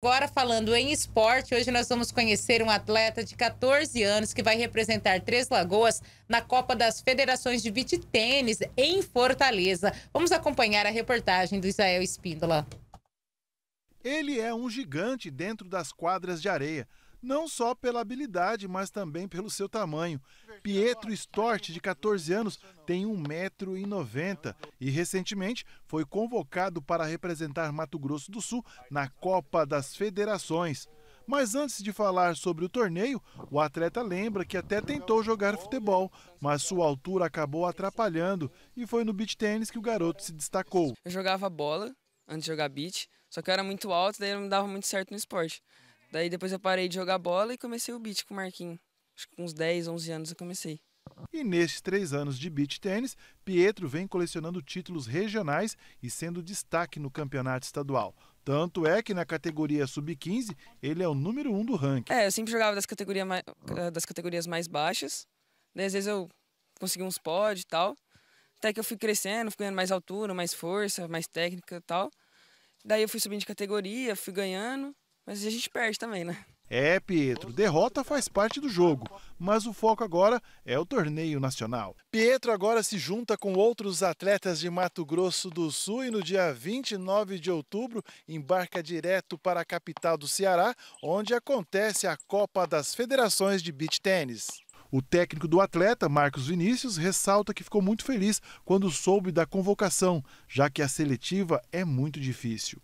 Agora, falando em esporte, hoje nós vamos conhecer um atleta de 14 anos que vai representar Três Lagoas na Copa das Federações de Beach Tênis em Fortaleza. Vamos acompanhar a reportagem do Israel Espíndola. Ele é um gigante dentro das quadras de areia não só pela habilidade, mas também pelo seu tamanho. Pietro Storti, de 14 anos, tem 1,90m e recentemente foi convocado para representar Mato Grosso do Sul na Copa das Federações. Mas antes de falar sobre o torneio, o atleta lembra que até tentou jogar futebol, mas sua altura acabou atrapalhando e foi no beach tênis que o garoto se destacou. Eu jogava bola antes de jogar beach, só que eu era muito alto, daí não dava muito certo no esporte. Daí depois eu parei de jogar bola e comecei o beat com o Marquinho. Acho que com uns 10, 11 anos eu comecei. E nestes três anos de beach tênis, Pietro vem colecionando títulos regionais e sendo destaque no campeonato estadual. Tanto é que na categoria sub-15 ele é o número um do ranking. É, eu sempre jogava das, categoria mais, eh, das categorias mais baixas. Daí às vezes eu consegui uns pods e tal. Até que eu fui crescendo, fui ganhando mais altura, mais força, mais técnica e tal. Daí eu fui subindo de categoria, fui ganhando. Mas a gente perde também, né? É, Pietro, derrota faz parte do jogo, mas o foco agora é o torneio nacional. Pietro agora se junta com outros atletas de Mato Grosso do Sul e no dia 29 de outubro embarca direto para a capital do Ceará, onde acontece a Copa das Federações de Beach Tênis. O técnico do atleta, Marcos Vinícius, ressalta que ficou muito feliz quando soube da convocação, já que a seletiva é muito difícil.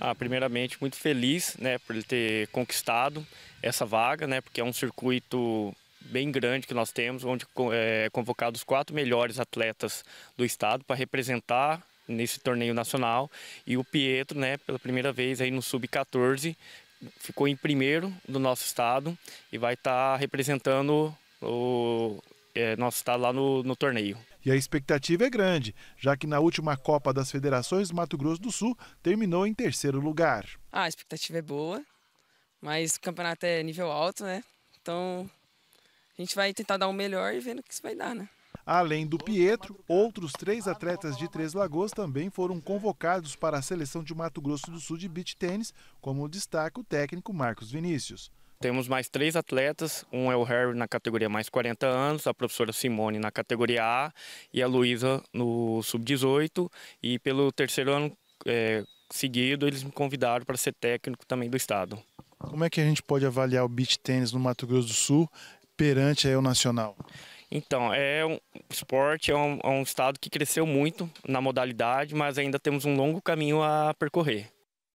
Ah, primeiramente, muito feliz né, por ele ter conquistado essa vaga, né, porque é um circuito bem grande que nós temos, onde é convocado os quatro melhores atletas do estado para representar nesse torneio nacional. E o Pietro, né, pela primeira vez aí no Sub-14, ficou em primeiro do nosso estado e vai estar tá representando o é, nosso estado lá no, no torneio. E a expectativa é grande, já que na última Copa das Federações, Mato Grosso do Sul terminou em terceiro lugar. Ah, a expectativa é boa, mas o campeonato é nível alto, né? Então a gente vai tentar dar o melhor e vendo o que isso vai dar, né? Além do Pietro, outros três atletas de Três Lagoas também foram convocados para a seleção de Mato Grosso do Sul de beach tênis, como destaca o técnico Marcos Vinícius. Temos mais três atletas, um é o Harry na categoria mais 40 anos, a professora Simone na categoria A e a Luísa no sub-18. E pelo terceiro ano é, seguido, eles me convidaram para ser técnico também do estado. Como é que a gente pode avaliar o beach tênis no Mato Grosso do Sul perante o nacional? Então, é um esporte, é um, é um estado que cresceu muito na modalidade, mas ainda temos um longo caminho a percorrer.